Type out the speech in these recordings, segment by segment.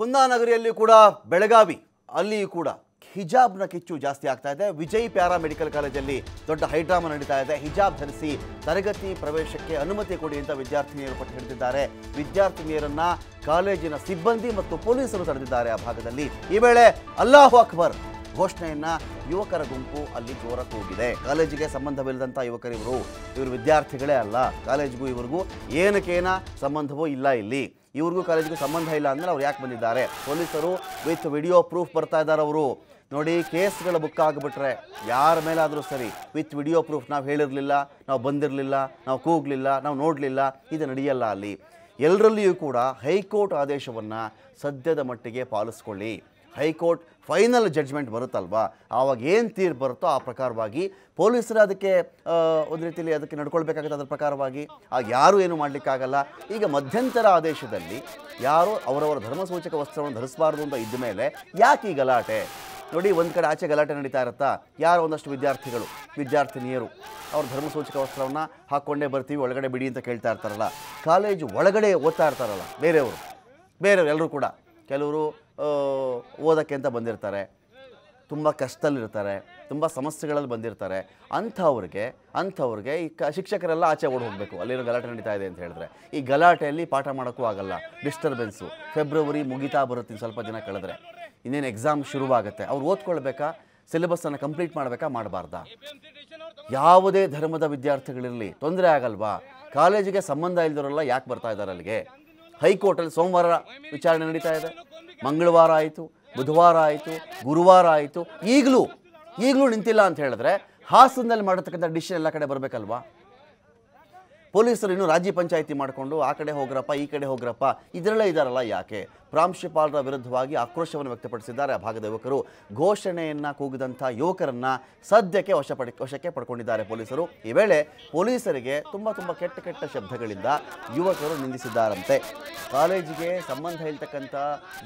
ಕುಂದಾನಗರಿಯಲ್ಲಿ ಕೂಡ ಬೆಳಗಾವಿ ಅಲ್ಲಿಯೂ ಕೂಡ ಹಿಜಾಬ್ನ ಕಿಚ್ಚು ಜಾಸ್ತಿ ಆಗ್ತಾ ಇದೆ ವಿಜಯ್ ಪ್ಯಾರಾ ಮೆಡಿಕಲ್ ಕಾಲೇಜಲ್ಲಿ ದೊಡ್ಡ ಹೈಡ್ರಾಮಾ ನಡೀತಾ ಇದೆ ಹಿಜಾಬ್ ಧರಿಸಿ ತರಗತಿ ಪ್ರವೇಶಕ್ಕೆ ಅನುಮತಿ ಕೊಡಿ ಅಂತ ವಿದ್ಯಾರ್ಥಿನಿಯರು ಪಟ್ಟು ಹಿಡಿದಿದ್ದಾರೆ ವಿದ್ಯಾರ್ಥಿನಿಯರನ್ನ ಕಾಲೇಜಿನ ಸಿಬ್ಬಂದಿ ಮತ್ತು ಪೊಲೀಸರು ತಡೆದಿದ್ದಾರೆ ಆ ಭಾಗದಲ್ಲಿ ಈ ವೇಳೆ ಅಲ್ಲಾಹು ಅಕ್ಬರ್ ಘೋಷಣೆಯನ್ನ ಯುವಕರ ಗುಂಪು ಅಲ್ಲಿ ಜೋರ ಕೂಗಿದೆ ಕಾಲೇಜಿಗೆ ಸಂಬಂಧವಿಲ್ಲದಂಥ ಯುವಕರಿವರು ಇವರು ವಿದ್ಯಾರ್ಥಿಗಳೇ ಅಲ್ಲ ಕಾಲೇಜ್ಗೂ ಇವ್ರಿಗೂ ಏನಕ್ಕೇನ ಸಂಬಂಧವೂ ಇಲ್ಲ ಇಲ್ಲಿ ಇವ್ರಿಗೂ ಕಾಲೇಜ್ಗೂ ಸಂಬಂಧ ಇಲ್ಲ ಅಂದ್ರೆ ಅವ್ರು ಯಾಕೆ ಬಂದಿದ್ದಾರೆ ಪೊಲೀಸರು ವಿತ್ ವಿಡಿಯೋ ಪ್ರೂಫ್ ಬರ್ತಾ ಇದ್ದಾರೆ ಅವರು ನೋಡಿ ಕೇಸ್ಗಳ ಬುಕ್ ಆಗಿಬಿಟ್ರೆ ಯಾರ ಮೇಲಾದರೂ ಸರಿ ವಿತ್ ವಿಡಿಯೋ ಪ್ರೂಫ್ ನಾವು ಹೇಳಿರಲಿಲ್ಲ ನಾವು ಬಂದಿರಲಿಲ್ಲ ನಾವು ಕೂಗಲಿಲ್ಲ ನಾವು ನೋಡಲಿಲ್ಲ ಇದು ನಡೆಯಲ್ಲ ಅಲ್ಲಿ ಎಲ್ಲರಲ್ಲಿಯೂ ಕೂಡ ಹೈಕೋರ್ಟ್ ಆದೇಶವನ್ನು ಸದ್ಯದ ಮಟ್ಟಿಗೆ ಪಾಲಿಸ್ಕೊಳ್ಳಿ ಹೈಕೋರ್ಟ್ ಫೈನಲ್ ಜಡ್ಜ್ಮೆಂಟ್ ಬರುತ್ತಲ್ವಾ ಆವಾಗ ಏನು ತೀರ್ಪು ಬರುತ್ತೋ ಆ ಪ್ರಕಾರವಾಗಿ ಪೊಲೀಸರು ಅದಕ್ಕೆ ಒಂದು ರೀತಿಯಲ್ಲಿ ಅದಕ್ಕೆ ನಡ್ಕೊಳ್ಬೇಕಾಗುತ್ತೆ ಅದರ ಪ್ರಕಾರವಾಗಿ ಆಗ ಯಾರೂ ಏನು ಮಾಡಲಿಕ್ಕಾಗಲ್ಲ ಈಗ ಮಧ್ಯಂತರ ಆದೇಶದಲ್ಲಿ ಯಾರು ಅವರವರ ಧರ್ಮಸೂಚಕ ವಸ್ತ್ರವನ್ನು ಧರಿಸಬಾರ್ದು ಅಂತ ಇದ್ದ ಮೇಲೆ ಯಾಕೆ ಈ ಗಲಾಟೆ ನೋಡಿ ಒಂದು ಕಡೆ ಆಚೆ ಗಲಾಟೆ ನಡೀತಾ ಇರುತ್ತಾ ಯಾರೋ ಒಂದಷ್ಟು ವಿದ್ಯಾರ್ಥಿಗಳು ವಿದ್ಯಾರ್ಥಿನಿಯರು ಅವ್ರ ಧರ್ಮಸೂಚಕ ವಸ್ತ್ರವನ್ನು ಹಾಕ್ಕೊಂಡೇ ಬರ್ತೀವಿ ಒಳಗಡೆ ಬಿಡಿ ಅಂತ ಕೇಳ್ತಾ ಇರ್ತಾರಲ್ಲ ಕಾಲೇಜು ಒಳಗಡೆ ಓದ್ತಾ ಇರ್ತಾರಲ್ಲ ಬೇರೆಯವರು ಬೇರೆಯವರು ಎಲ್ಲರೂ ಕೂಡ ಕೆಲವರು ಓದೋಕ್ಕೆ ಅಂತ ಬಂದಿರ್ತಾರೆ ತುಂಬ ಕಷ್ಟದಲ್ಲಿರ್ತಾರೆ ತುಂಬ ಸಮಸ್ಯೆಗಳಲ್ಲಿ ಬಂದಿರ್ತಾರೆ ಅಂಥವ್ರಿಗೆ ಅಂಥವ್ರಿಗೆ ಈ ಕ ಶಿಕ್ಷಕರೆಲ್ಲ ಆಚೆ ಓಡಿ ಹೋಗಬೇಕು ಅಲ್ಲಿರೋ ಗಲಾಟೆ ನಡೀತಾ ಇದೆ ಅಂತ ಹೇಳಿದ್ರೆ ಈ ಗಲಾಟೆಯಲ್ಲಿ ಪಾಠ ಮಾಡೋಕ್ಕೂ ಆಗೋಲ್ಲ ಡಿಸ್ಟರ್ಬೆನ್ಸು ಫೆಬ್ರವರಿ ಮುಗಿತಾ ಬರುತ್ತೆ ಸ್ವಲ್ಪ ದಿನ ಕಳೆದ್ರೆ ಇನ್ನೇನು ಎಕ್ಸಾಮ್ ಶುರುವಾಗುತ್ತೆ ಅವ್ರು ಓದ್ಕೊಳ್ಬೇಕಾ ಸಿಲೆಬಸ್ಸನ್ನು ಕಂಪ್ಲೀಟ್ ಮಾಡಬೇಕಾ ಮಾಡಬಾರ್ದ ಯಾವುದೇ ಧರ್ಮದ ವಿದ್ಯಾರ್ಥಿಗಳಿರಲಿ ತೊಂದರೆ ಆಗಲ್ವಾ ಕಾಲೇಜಿಗೆ ಸಂಬಂಧ ಇಲ್ದಿರೋಲ್ಲ ಯಾಕೆ ಬರ್ತಾ ಇದ್ದಾರೆ ಅಲ್ಲಿಗೆ ಹೈಕೋರ್ಟಲ್ಲಿ ಸೋಮವಾರ ವಿಚಾರಣೆ ನಡೀತಾ ಇದೆ ಮಂಗಳವಾರ ಆಯಿತು ಬುಧವಾರ ಆಯಿತು ಗುರುವಾರ ಆಯಿತು ಈಗಲೂ ಈಗಲೂ ನಿಂತಿಲ್ಲ ಅಂತ ಹೇಳಿದ್ರೆ ಹಾಸನದಲ್ಲಿ ಮಾಡತಕ್ಕಂಥ ಡಿಶನ್ ಎಲ್ಲ ಕಡೆ ಬರಬೇಕಲ್ವಾ ಪೊಲೀಸರು ಇನ್ನೂ ರಾಜ್ಯ ಪಂಚಾಯಿತಿ ಮಾಡಿಕೊಂಡು ಆ ಕಡೆ ಹೋಗ್ರಪ್ಪ ಈ ಕಡೆ ಹೋಗ್ರಪ್ಪ ಇದರಲ್ಲೇ ಇದ್ದಾರಲ್ಲ ಯಾಕೆ ಪ್ರಾಂಶುಪಾಲರ ವಿರುದ್ಧವಾಗಿ ಆಕ್ರೋಶವನ್ನು ವ್ಯಕ್ತಪಡಿಸಿದ್ದಾರೆ ಆ ಭಾಗದ ಯುವಕರು ಘೋಷಣೆಯನ್ನು ಕೂಗಿದಂಥ ಯುವಕರನ್ನು ಸದ್ಯಕ್ಕೆ ವಶ ವಶಪಡಿ ವಶಕ್ಕೆ ಪಡ್ಕೊಂಡಿದ್ದಾರೆ ಪೊಲೀಸರು ಈ ವೇಳೆ ಪೊಲೀಸರಿಗೆ ತುಂಬ ತುಂಬ ಕೆಟ್ಟ ಕೆಟ್ಟ ಶಬ್ದಗಳಿಂದ ಯುವಕರು ನಿಂದಿಸಿದ್ದಾರಂತೆ ಕಾಲೇಜಿಗೆ ಸಂಬಂಧ ಇಲ್ತಕ್ಕಂಥ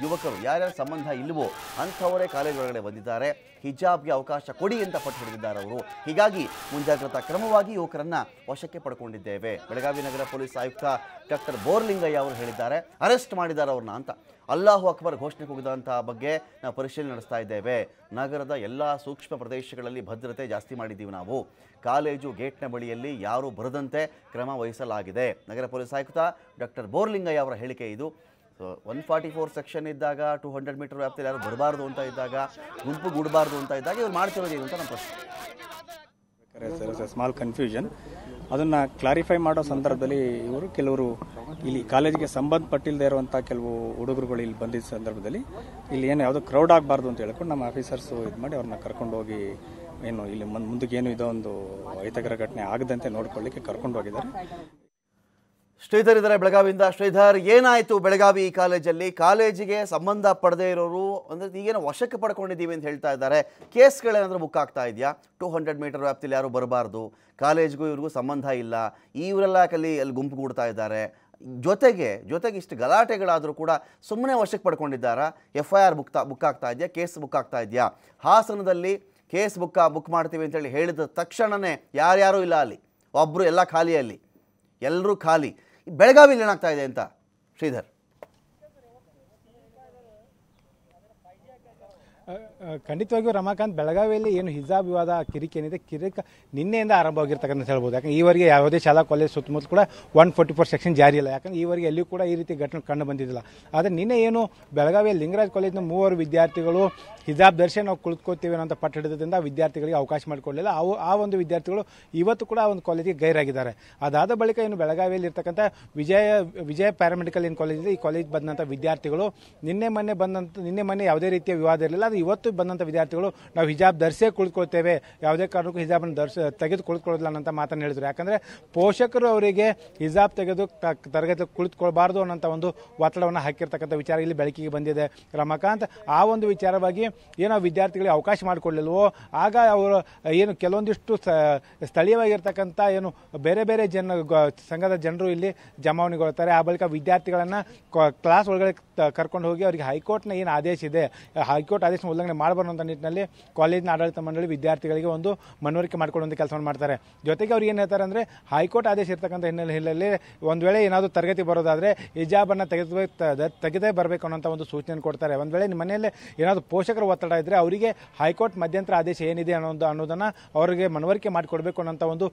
ಯುವಕರು ಯಾರ್ಯಾರ ಸಂಬಂಧ ಇಲ್ಲವೋ ಅಂಥವರೇ ಕಾಲೇಜ್ ಒಳಗಡೆ ಬಂದಿದ್ದಾರೆ ಹಿಜಾಬ್ಗೆ ಅವಕಾಶ ಕೊಡಿ ಅಂತ ಪಟ್ಟು ಹಿಡಿದಿದ್ದಾರೆ ಅವರು ಹೀಗಾಗಿ ಮುಂಜಾಗ್ರತಾ ಕ್ರಮವಾಗಿ ಯುವಕರನ್ನು ವಶಕ್ಕೆ ಪಡ್ಕೊಂಡಿದ್ದೇವೆ ಬೆಳಗಾವಿ ನಗರ ಪೊಲೀಸ್ ಆಯುಕ್ತ ಡಾಕ್ಟರ್ ಬೋರ್ಲಿಂಗಯ್ಯ ಅವರು ಹೇಳಿದ್ದಾರೆ ಅರೆಸ್ಟ್ ಮಾಡಿದ್ದಾರೆ ಅವ್ರನ್ನ ಅಂತ ಅಲ್ಲಾಹು ಅಕ್ಬರ್ ಘೋಷಣೆ ಕೂಗಿದಂತಹ ಬಗ್ಗೆ ನಾವು ಪರಿಶೀಲನೆ ನಡೆಸ್ತಾ ಇದ್ದೇವೆ ನಗರದ ಎಲ್ಲ ಸೂಕ್ಷ್ಮ ಪ್ರದೇಶಗಳಲ್ಲಿ ಭದ್ರತೆ ಜಾಸ್ತಿ ಮಾಡಿದ್ದೀವಿ ನಾವು ಕಾಲೇಜು ಗೇಟ್ನ ಬಳಿಯಲ್ಲಿ ಯಾರೂ ಬರದಂತೆ ಕ್ರಮ ವಹಿಸಲಾಗಿದೆ ನಗರ ಪೊಲೀಸ್ ಆಯುಕ್ತ ಡಾಕ್ಟರ್ ಬೋರ್ಲಿಂಗಯ್ಯ ಅವರ ಹೇಳಿಕೆ ಇದು so one forty four section ಇದ್ದಾಗ ಟು ಹಂಡ್ರೆಡ್ ಮೀಟರ್ ವ್ಯಾಪ್ತಿಯಲ್ಲಿ ಯಾರು ಬರಬಾರ್ದು ಅಂತ ಇದ್ದಾಗ ಗುಂಪು ಗುಡಬಾರ್ದು ಅಂತ ಇದ್ದಾಗ ಇವ್ರು ಮಾಡ್ತಿರೋದು ಅಂತ ನಮ್ಮ ಪ್ರಶ್ನೆ ಸ್ಮಾಲ್ ಕನ್ಫ್ಯೂಷನ್ ಅದನ್ನು ಕ್ಲಾರಿಫೈ ಮಾಡೋ ಸಂದರ್ಭದಲ್ಲಿ ಇವರು ಕೆಲವರು ಇಲ್ಲಿ ಕಾಲೇಜಿಗೆ ಸಂಬಂಧಪಟ್ಟಿಲ್ಲದೆ ಇರುವಂತಹ ಕೆಲವು ಹುಡುಗರುಗಳು ಇಲ್ಲಿ ಬಂದಿದ್ದ ಸಂದರ್ಭದಲ್ಲಿ ಇಲ್ಲಿ ಏನು ಯಾವುದೋ ಕ್ರೌಡ್ ಆಗಬಾರ್ದು ಅಂತ ಹೇಳ್ಕೊಂಡು ನಮ್ಮ ಆಫೀಸರ್ಸು ಇದು ಮಾಡಿ ಅವ್ರನ್ನ ಕರ್ಕೊಂಡು ಹೋಗಿ ಏನು ಇಲ್ಲಿ ಮುಂದಕ್ಕೆ ಏನು ಇದೋ ಒಂದು ಅಹಿತಕರ ಘಟನೆ ಆಗದಂತೆ ನೋಡ್ಕೊಳ್ಳಿಕ್ಕೆ ಕರ್ಕೊಂಡು ಹೋಗಿದ್ದಾರೆ ಶ್ರೀಧರ್ ಇದ್ದಾರೆ ಬೆಳಗಾವಿಯಿಂದ ಶ್ರೀಧರ್ ಏನಾಯಿತು ಬೆಳಗಾವಿ ಈ ಕಾಲೇಜಲ್ಲಿ ಕಾಲೇಜಿಗೆ ಸಂಬಂಧ ಪಡೆದೇ ಇರೋರು ಅಂದರೆ ಈಗೇನೋ ವಶಕ್ಕೆ ಪಡ್ಕೊಂಡಿದ್ದೀವಿ ಅಂತ ಹೇಳ್ತಾ ಇದ್ದಾರೆ ಕೇಸ್ಗಳೇನಾದರೂ ಬುಕ್ ಆಗ್ತಾ ಇದೆಯಾ ಟೂ ಹಂಡ್ರೆಡ್ ಮೀಟರ್ ವ್ಯಾಪ್ತಿಯಲ್ಲಿ ಯಾರು ಬರಬಾರ್ದು ಕಾಲೇಜ್ಗೂ ಇವ್ರಿಗೂ ಸಂಬಂಧ ಇಲ್ಲ ಇವರೆಲ್ಲ ಕಲಿ ಅಲ್ಲಿ ಗುಂಪು ಕೂಡ್ತಾ ಇದ್ದಾರೆ ಜೊತೆಗೆ ಜೊತೆಗೆ ಇಷ್ಟು ಗಲಾಟೆಗಳಾದರೂ ಕೂಡ ಸುಮ್ಮನೆ ವಶಕ್ಕೆ ಪಡ್ಕೊಂಡಿದ್ದಾರಾ F I R book book ಆಗ್ತಾ ಇದೆಯಾ ಕೇಸ್ ಬುಕ್ ಆಗ್ತಾ ಇದೆಯಾ ಹಾಸನದಲ್ಲಿ ಕೇಸ್ ಬುಕ್ ಬುಕ್ ಮಾಡ್ತೀವಿ ಅಂತೇಳಿ ಹೇಳಿದ ತಕ್ಷಣವೇ ಯಾರ್ಯಾರೂ ಇಲ್ಲ ಅಲ್ಲಿ ಒಬ್ಬರು ಎಲ್ಲ ಖಾಲಿ ಅಲ್ಲಿ ಎಲ್ಲರೂ ಖಾಲಿ ಬೆಳಗಾವಿಯಲ್ಲಿ ಏನಾಗ್ತಾ ಇದೆ ಅಂತ ಶ್ರೀಧರ್ ಖಂಡಿತವಾಗಿಯೂ ರಮಾಕಾಂತ್ ಬೆಳಗಾವಿಯಲ್ಲಿ ಏನು ಹಿಜಾಬ್ ವಿವಾದ ಏನಿದೆ ಕಿರಿಕ ನಿನ್ನೆಯಿಂದ ಆರಂಭವಾಗಿರ್ತಕ್ಕಂಥ ಹೇಳ್ಬೋದು ಯಾಕಂದ್ರೆ ಈವರೆಗೆ ಯಾವುದೇ ಶಾಲಾ ಕಾಲೇಜ್ ಸುತ್ತಮುತ್ತ ಕೂಡ ಒನ್ ಫೋರ್ಟಿ ಫೋರ್ ಸೆಕ್ಷನ್ ಜಾರಿ ಇಲ್ಲ ಯಾಕಂದ್ರೆ ಈವರೆಗೆ ಎಲ್ಲಿಯೂ ಕೂಡ ಈ ರೀತಿ ಘಟನೆ ಕಂಡು ಬಂದಿದ್ದಿಲ್ಲ ಆದರೆ ನಿನ್ನೆ ಏನು ಬೆಳಗಾವಿಯಲ್ಲಿ ಲಿಂಗರಾಜ್ ಕಾಲೇಜ್ನ ಮೂವರು ವಿದ್ಯಾರ್ಥಿಗಳು ಹಿಜಾಬ್ ದರ್ಶನ ನಾವು ಕುಳಿತುಕೋತೀವಿ ಅನ್ನೋ ಪಟ್ಟ ಹಿಡಿದ್ರಿಂದ ವಿದ್ಯಾರ್ಥಿಗಳಿಗೆ ಅವಕಾಶ ಮಾಡಿಕೊಳ್ಳಲಿಲ್ಲ ಅವು ಆ ಒಂದು ವಿದ್ಯಾರ್ಥಿಗಳು ಇವತ್ತು ಕೂಡ ಆ ಒಂದು ಕಾಲೇಜಿಗೆ ಗೈರಾಗಿದ್ದಾರೆ ಅದಾದ ಬಳಿಕ ಏನು ಬೆಳಗಾವಿಯಲ್ಲಿ ಇರ್ತಕ್ಕಂಥ ವಿಜಯ ವಿಜಯ ಪ್ಯಾರಾಮೆಡಿಕಲ್ ಏನು ಕಾಲೇಜ್ ಈ ಕಾಲೇಜ್ ಬಂದಂಥ ವಿದ್ಯಾರ್ಥಿಗಳು ನಿನ್ನೆ ಮೊನ್ನೆ ಬಂದಂಥ ನಿನ್ನೆ ಮೊನ್ನೆ ಯಾವುದೇ ರೀತಿಯ ವಿವಾದ ಇರಲಿಲ್ಲ ಅದು ಇವತ್ತು ಬಂದಂಥ ವಿದ್ಯಾರ್ಥಿಗಳು ನಾವು ಹಿಜಾಬ್ ಧರಿಸೇ ಕುಳಿತುಕೊಳ್ತೇವೆ ಯಾವುದೇ ಕಾರಣಕ್ಕೂ ಹಿಜಾಬನ್ನು ಧರಿಸ ತೆಗೆದು ಕುಳಿತುಕೊಳ್ಳೋದಿಲ್ಲ ಅನ್ನೋಂಥ ಮಾತನ್ನು ಹೇಳಿದರು ಯಾಕಂದರೆ ಪೋಷಕರು ಅವರಿಗೆ ಹಿಜಾಬ್ ತೆಗೆದು ತರಗತಿ ಕುಳಿತುಕೊಳ್ಬಾರ್ದು ಅನ್ನೋಂಥ ಒಂದು ಒತ್ತಡವನ್ನು ಹಾಕಿರ್ತಕ್ಕಂಥ ವಿಚಾರ ಇಲ್ಲಿ ಬೆಳಕಿಗೆ ಬಂದಿದೆ ರಮಾಕಾಂತ್ ಆ ಒಂದು ವಿಚಾರವಾಗಿ ಏನೋ ವಿದ್ಯಾರ್ಥಿಗಳಿಗೆ ಅವಕಾಶ ಮಾಡಿಕೊಡ್ಲಿಲ್ವೋ ಆಗ ಅವರು ಏನು ಕೆಲವೊಂದಿಷ್ಟು ಸ್ಥಳೀಯವಾಗಿರ್ತಕ್ಕಂಥ ಏನು ಬೇರೆ ಬೇರೆ ಜನ ಸಂಘದ ಜನರು ಇಲ್ಲಿ ಜಮಾವಣೆಗೊಳ್ತಾರೆ ಆ ಬಳಿಕ ವಿದ್ಯಾರ್ಥಿಗಳನ್ನು ಕ್ಲಾಸ್ ಒಳಗಡೆ ಕರ್ಕೊಂಡು ಹೋಗಿ ಅವರಿಗೆ ಹೈಕೋರ್ಟ್ನ ಏನು ಆದೇಶ ಇದೆ ಹೈಕೋರ್ಟ್ ಆದೇಶ ಉಲ್ಲಂಘನೆ ಮಾಡಬಾರ್ದಂಥ ನಿಟ್ಟಿನಲ್ಲಿ ಕಾಲೇಜಿನ ಆಡಳಿತ ಮಂಡಳಿ ವಿದ್ಯಾರ್ಥಿಗಳಿಗೆ ಒಂದು ಮನವರಿಕೆ ಮಾಡಿಕೊಡುವಂಥ ಕೆಲಸವನ್ನು ಮಾಡ್ತಾರೆ ಜೊತೆಗೆ ಅವ್ರು ಏನು ಹೇಳ್ತಾರೆ ಅಂದರೆ ಹೈಕೋರ್ಟ್ ಆದೇಶ ಇರ್ತಕ್ಕಂಥ ಹಿನ್ನೆಲೆಯಲ್ಲಿ ಒಂದು ವೇಳೆ ಏನಾದರೂ ತರಗತಿ ಬರೋದಾದರೆ ಹಿಜಾಬನ್ನು ತೆಗೆದು ತೆಗೆದೇ ಬರಬೇಕು ಅನ್ನೋಂಥ ಒಂದು ಸೂಚನೆ ಕೊಡ್ತಾರೆ ಒಂದು ವೇಳೆ ನಿಮ್ಮ ಮನೆಯಲ್ಲಿ ಏನಾದರೂ ಪೋಷಕರ ಒತ್ತಡ ಇದ್ದರೆ ಅವರಿಗೆ ಹೈಕೋರ್ಟ್ ಮಧ್ಯಂತರ ಆದೇಶ ಏನಿದೆ ಅನ್ನೋದು ಅನ್ನೋದನ್ನು ಅವರಿಗೆ ಮನವರಿಕೆ ಮಾಡಿಕೊಡ್ಬೇಕು ಅನ್ನೋಂಥ ಒಂದು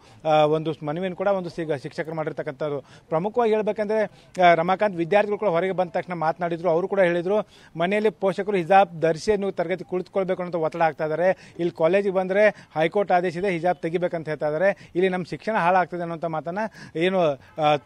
ಒಂದು ಮನವಿಯನ್ನು ಕೂಡ ಒಂದು ಶಿಕ್ಷಕರು ಮಾಡಿರ್ತಕ್ಕಂಥದ್ದು ಪ್ರಮುಖವಾಗಿ ಹೇಳಬೇಕಂದ್ರೆ ರಮಾಕಾಂತ್ ವಿದ್ಯಾರ್ಥಿಗಳು ಕೂಡ ಹೊರಗೆ ಬಂದ ತಕ್ಷಣ ಮಾತನಾಡಿದರು ಅವರು ಕೂಡ ಹೇಳಿದರು ಮನೆಯಲ್ಲಿ ಪೋಷಕರು ಹಿಜಾಬ್ ಧರಿಸಿ ನೀವು ತರಗತಿ ಕುಳಿತುಕೊಳ್ಬೇಕು ಅಂತ ಒತ್ತಡ ಆಗ್ತಾ ಇದ್ದಾರೆ ಇಲ್ಲಿ ಕಾಲೇಜಿಗೆ ಬಂದರೆ ಹೈಕೋರ್ಟ್ ಆದೇಶ ಇದೆ ಹಿಜಾಬ್ ತೆಗಿಬೇಕಂತ ಹೇಳ್ತಾ ಇದ್ದಾರೆ ಇಲ್ಲಿ ನಮ್ಮ ಶಿಕ್ಷಣ ಹಾಳಾಗ್ತದೆ ಅನ್ನೋಂಥ ಮಾತನ್ನು ಏನು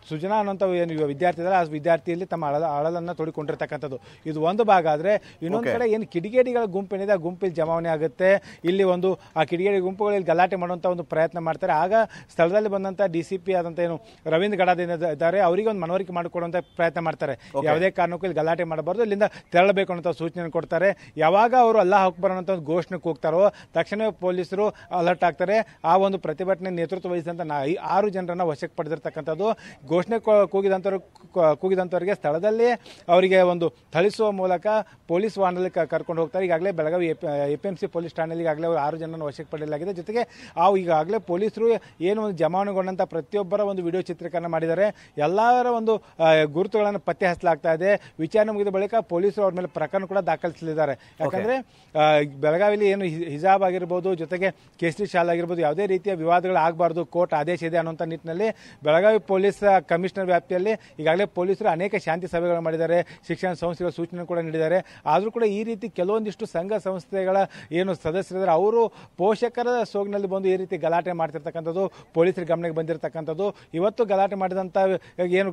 ಸುಜನ ಅನ್ನೋಂಥ ಏನು ವಿದ್ಯಾರ್ಥಿ ಇದ್ದಾರೆ ಆ ವಿದ್ಯಾರ್ಥಿಯಲ್ಲಿ ತಮ್ಮ ಅಳ ಅಳಲನ್ನು ತೋಡಿಕೊಂಡಿರ್ತಕ್ಕಂಥದ್ದು ಇದು ಒಂದು ಭಾಗ ಆದರೆ ಇನ್ನೊಂದು ಕಡೆ ಏನು ಕಿಡಿಗೇಡಿಗಳ ಗುಂಪೇನಿದೆ ಆ ಗುಂಪಿಲ್ಲಿ ಜಮಾವಣೆ ಆಗುತ್ತೆ ಇಲ್ಲಿ ಒಂದು ಆ ಕಿಡಿಗೇಡಿ ಗುಂಪುಗಳಲ್ಲಿ ಗಲಾಟೆ ಮಾಡುವಂಥ ಒಂದು ಪ್ರಯತ್ನ ಮಾಡ್ತಾರೆ ಆಗ ಸ್ಥಳದಲ್ಲಿ ಬಂದಂಥ ಡಿ ಸಿ ಪಿ ಆದಂಥ ಏನು ರವೀಂದ್ರ ಗಡಾದಿಂದ ಇದ್ದಾರೆ ಅವರಿಗೆ ಒಂದು ಮನವರಿಕೆ ಮಾಡಿಕೊಡುವಂಥ ಪ್ರಯತ್ನ ಮಾಡ್ತಾರೆ ಯಾವುದೇ ಕಾರಣಕ್ಕೂ ಇಲ್ಲಿ ಗಲಾಟೆ ಮಾಡಬಾರ್ದು ಇಲ್ಲಿಂದ ತೆರಳಬೇಕು ಅನ್ನೋ ಸೂಚನೆ ಕೊಡ್ತಾರೆ ಯಾವಾಗ ಅವರು ಅಲ್ಲ ಅಲ್ಲಾ ಅಕ್ಬರ್ ಅನ್ನೋ ಒಂದು ಘೋಷಣೆಗೆ ಕೂಗ್ತಾರೋ ತಕ್ಷಣ ಪೊಲೀಸರು ಅಲರ್ಟ್ ಆಗ್ತಾರೆ ಆ ಒಂದು ಪ್ರತಿಭಟನೆ ನೇತೃತ್ವ ವಹಿಸಿದಂಥ ಆರು ಜನರನ್ನು ವಶಕ್ಕೆ ಪಡೆದಿರ್ತಕ್ಕಂಥದ್ದು ಘೋಷಣೆ ಕೂಗಿದಂಥವ್ರು ಕೂಗಿದಂಥವ್ರಿಗೆ ಸ್ಥಳದಲ್ಲಿ ಅವರಿಗೆ ಒಂದು ಥಳಿಸುವ ಮೂಲಕ ಪೊಲೀಸ್ ವಾಹನದಲ್ಲಿ ಕರ್ಕೊಂಡು ಹೋಗ್ತಾರೆ ಈಗಾಗಲೇ Belagavi A P M C police ಠಾಣೆಯಲ್ಲಿ ಈಗಾಗಲೇ ಅವರು ಆರು ಜನರನ್ನು ವಶಕ್ಕೆ ಪಡೆಯಲಾಗಿದೆ ಜೊತೆಗೆ ಆ ಈಗಾಗಲೇ ಪೊಲೀಸರು ಏನು ಒಂದು ಜಮಾನುಗೊಂಡಂಥ ಪ್ರತಿಯೊಬ್ಬರ ಒಂದು ವಿಡಿಯೋ ಚಿತ್ರೀಕರಣ ಮಾಡಿದ್ದಾರೆ ಎಲ್ಲರ ಒಂದು ಗುರುತುಗಳನ್ನು ಪತ್ತೆ ಹಚ್ಚಲಾಗ್ತಾ ಇದೆ ವಿಚಾರಣೆ ಮುಗಿದ ಬಳಿಕ ಪೊಲೀಸರು ಅವ್ರ ಮೇಲೆ ಪ್ರಕರಣ ಕೂಡ ದಾಖಲಿಸಲಿದ್ದಾರೆ ಯಾಕಂದರೆ ಬೆಳಗಾವಿಯಲ್ಲಿ ಏನು ಹಿಜಾಬ್ ಆಗಿರ್ಬೋದು ಜೊತೆಗೆ ಕೇಸರಿ ಶಾಲೆ ಆಗಿರ್ಬೋದು ಯಾವುದೇ ರೀತಿಯ ವಿವಾದಗಳು ಆಗಬಾರ್ದು ಕೋರ್ಟ್ ಆದೇಶ ಇದೆ ಅನ್ನೋಂಥ ನಿಟ್ಟಿನಲ್ಲಿ ಬೆಳಗಾವಿ ಪೊಲೀಸ್ ಕಮಿಷನರ್ ವ್ಯಾಪ್ತಿಯಲ್ಲಿ ಈಗಾಗಲೇ ಪೊಲೀಸರು ಅನೇಕ ಶಾಂತಿ ಸಭೆಗಳು ಮಾಡಿದ್ದಾರೆ ಶಿಕ್ಷಣ ಸಂಸ್ಥೆಗಳ ಸೂಚನೆ ಕೂಡ ನೀಡಿದ್ದಾರೆ ಆದರೂ ಕೂಡ ಈ ರೀತಿ ಕೆಲವೊಂದಿಷ್ಟು ಸಂಘ ಸಂಸ್ಥೆಗಳ ಏನು ಸದಸ್ಯರಿದ್ದಾರೆ ಅವರು ಪೋಷಕರ ಸೋಗಿನಲ್ಲಿ ಬಂದು ಈ ರೀತಿ ಗಲಾಟೆ ಮಾಡ್ತಿರ್ತಕ್ಕಂಥದ್ದು ಪೊಲೀಸರ ಗಮನಕ್ಕೆ ಬಂದಿರತಕ್ಕಂಥದ್ದು ಇವತ್ತು ಗಲಾಟೆ ಮಾಡಿದಂಥ ಏನು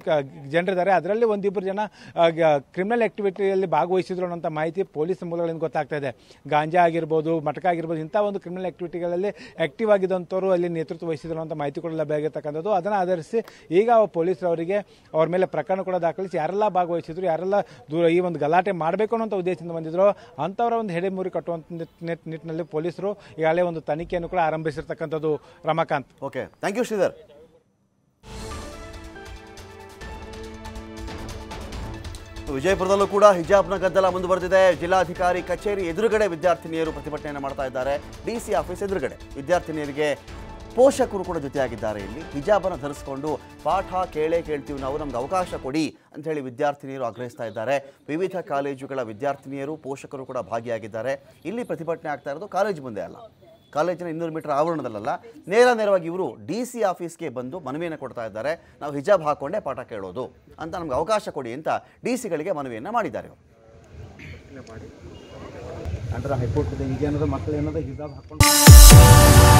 ಜನರಿದ್ದಾರೆ ಅದರಲ್ಲಿ ಒಂದಿಬ್ಬರು ಜನ ಕ್ರಿಮಿನಲ್ ಆಕ್ಟಿವಿಟಿಯಲ್ಲಿ ಭಾಗವಹಿಸಿದ್ರು ಅನ್ನೋಂಥ ಮಾಹಿತಿ ಪೊಲೀಸ್ ಮೂಲಗಳಿಂದ ಗೊತ್ತಾಗ್ತಾ ಇದೆ ಗಾಂಜಾ ಆಗಿರ್ಬೋದು ಮಟಕ ಆಗಿರ್ಬೋದು ಇಂಥ ಒಂದು ಕ್ರಿಮಿನಲ್ ಆಕ್ಟಿವಿಟಿಗಳಲ್ಲಿ ಆ್ಯಕ್ಟಿವ್ ಆಗಿದ್ದಂಥವರು ಅಲ್ಲಿ ನೇತೃತ್ವ ವಹಿಸಿದ್ರು ಅಂತ ಮಾಹಿತಿ ಕೂಡ ಲಭ್ಯ ಆಗಿರತಕ್ಕಂಥದ್ದು ಅದನ್ನು ಆಧರಿಸಿ ಈಗ ಪೊಲೀಸರು ಅವರಿಗೆ ಅವ್ರ ಮೇಲೆ ಪ್ರಕರಣ ಕೂಡ ದಾಖಲಿಸಿ ಯಾರೆಲ್ಲ ಭಾಗವಹಿಸಿದ್ರು ಯಾರೆಲ್ಲ ದೂರ ಈ ಒಂದು ಗಲಾಟೆ ಮಾಡಬೇಕು ಅನ್ನೋಂಥ ಉದ್ದೇಶದಿಂದ ಬಂದಿದ್ರು ಅಂಥವರ ಒಂದು ಹೆಡೆಮೂರಿ ಕಟ್ಟುವಂಥ ನಿಟ್ಟಿನಲ್ಲಿ ಪೊಲೀಸರು ಈಗಾಗಲೇ ಒಂದು ತನಿಖೆಯನ್ನು ಕೂಡ ಆರಂಭಿಸಿರ್ತಕ್ಕಂಥದ್ದು Ramakant okay thank you Shridhar ವಿಜಯಪುರದಲ್ಲೂ ಕೂಡ ಹಿಜಾಬ್ನ ಗದ್ದಲ ಮುಂದುವರೆದಿದೆ ಜಿಲ್ಲಾಧಿಕಾರಿ ಕಚೇರಿ ಎದುರುಗಡೆ ವಿದ್ಯಾರ್ಥಿನಿಯರು ಪ್ರತಿಭಟನೆಯನ್ನು ಮಾಡ್ತಾ ಇದ್ದಾರೆ ಡಿಸಿ ಆಫೀಸ್ ಎದುರುಗಡೆ ವಿದ್ಯಾರ್ಥಿನಿಯರಿಗೆ ಪೋಷಕರು ಕೂಡ ಜೊತೆಯಾಗಿದ್ದಾರೆ ಇಲ್ಲಿ ಹಿಜಾಬನ್ನು ಧರಿಸಿಕೊಂಡು ಪಾಠ ಕೇಳೇ ಕೇಳ್ತೀವಿ ನಾವು ನಮ್ಗೆ ಅವಕಾಶ ಕೊಡಿ ಅಂತ ಹೇಳಿ ವಿದ್ಯಾರ್ಥಿನಿಯರು ಆಗ್ರಹಿಸ್ತಾ ಇದ್ದಾರೆ ವಿವಿಧ ಕಾಲೇಜುಗಳ ವಿದ್ಯಾರ್ಥಿನಿಯರು ಪೋಷಕರು ಕೂಡ ಭಾಗಿಯಾಗಿದ್ದಾರೆ ಇಲ್ಲಿ ಪ್ರತಿಭಟನೆ ಆಗ್ತಾ ಇರೋದು ಕಾಲೇಜು ಮುಂದೆ ಅಲ್ಲ ಕಾಲೇಜಿನ ಇನ್ನೂರು ಮೀಟರ್ ಆವರಣದಲ್ಲ ನೇರ ನೇರವಾಗಿ ಇವರು ಡಿ ಸಿ ಆಫೀಸ್ಗೆ ಬಂದು ಮನವಿಯನ್ನು ಕೊಡ್ತಾ ಇದ್ದಾರೆ ನಾವು ಹಿಜಾಬ್ ಹಾಕೊಂಡೇ ಪಾಠ ಕೇಳೋದು ಅಂತ ನಮಗೆ ಅವಕಾಶ ಕೊಡಿ ಅಂತ ಡಿ ಸಿಗಳಿಗೆ ಮನವಿಯನ್ನು ಮಾಡಿದ್ದಾರೆ ಹೈಕೋರ್ಟ್ ಮಕ್ಕಳು ಹಿಜಾಬ್ ಹಾಕೊಂಡು